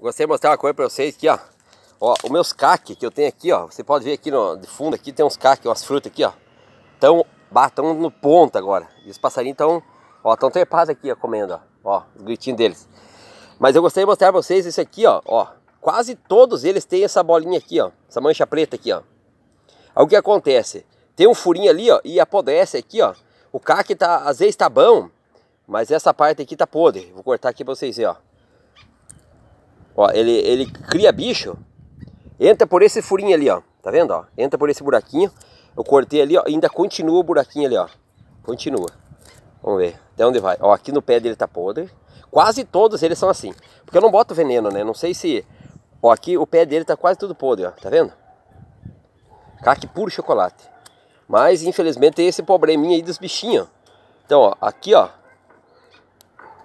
Gostaria de mostrar uma coisa para vocês aqui, ó. Ó, os meus caques que eu tenho aqui, ó. Você pode ver aqui no, de fundo aqui tem uns caques, umas frutas aqui, ó. Tão, batam no ponto agora. E os passarinhos estão, ó, tão trepados aqui, ó, comendo, ó. Ó, os gritinhos deles. Mas eu gostaria de mostrar para vocês isso aqui, ó. Ó, quase todos eles têm essa bolinha aqui, ó. Essa mancha preta aqui, ó. Aí o que acontece? Tem um furinho ali, ó, e apodrece aqui, ó. O caque tá, às vezes tá bom, mas essa parte aqui tá podre. Vou cortar aqui para vocês verem, ó. Ó, ele, ele cria bicho, entra por esse furinho ali, ó. Tá vendo, ó? Entra por esse buraquinho. Eu cortei ali, ó. Ainda continua o buraquinho ali, ó. Continua. Vamos ver. Até onde vai? Ó, aqui no pé dele tá podre. Quase todos eles são assim. Porque eu não boto veneno, né? Não sei se... Ó, aqui o pé dele tá quase tudo podre, ó. Tá vendo? Caque puro chocolate. Mas, infelizmente, tem esse probleminha aí dos bichinhos. Então, ó. Aqui, ó.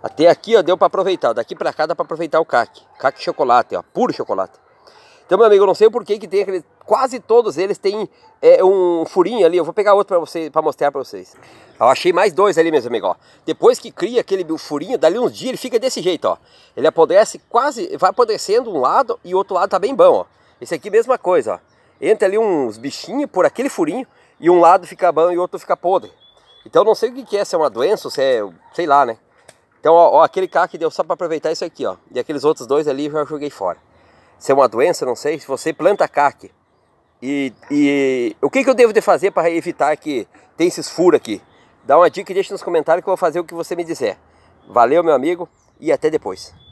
Até aqui ó, deu para aproveitar, daqui para cá dá para aproveitar o caque. Caque chocolate, ó, puro chocolate. Então, meu amigo, eu não sei por que que tem aquele, quase todos eles têm é, um furinho ali. Eu vou pegar outro para você, para mostrar para vocês. Eu achei mais dois ali, meus amigos, ó. Depois que cria aquele furinho, dali uns dias ele fica desse jeito, ó. Ele apodrece quase, vai apodrecendo um lado e o outro lado tá bem bom, ó. Esse aqui mesma coisa, ó. Entra ali uns bichinhos por aquele furinho e um lado fica bom e o outro fica podre. Então, não sei o que que é, se é uma doença, se é, sei lá, né? Então, ó, ó, aquele cá que deu só para aproveitar isso aqui, ó. E aqueles outros dois ali eu já joguei fora. Se é uma doença, não sei. Se você planta caque e, e o que, que eu devo de fazer para evitar que tenha esses furos aqui? Dá uma dica e deixa nos comentários que eu vou fazer o que você me disser. Valeu, meu amigo, e até depois.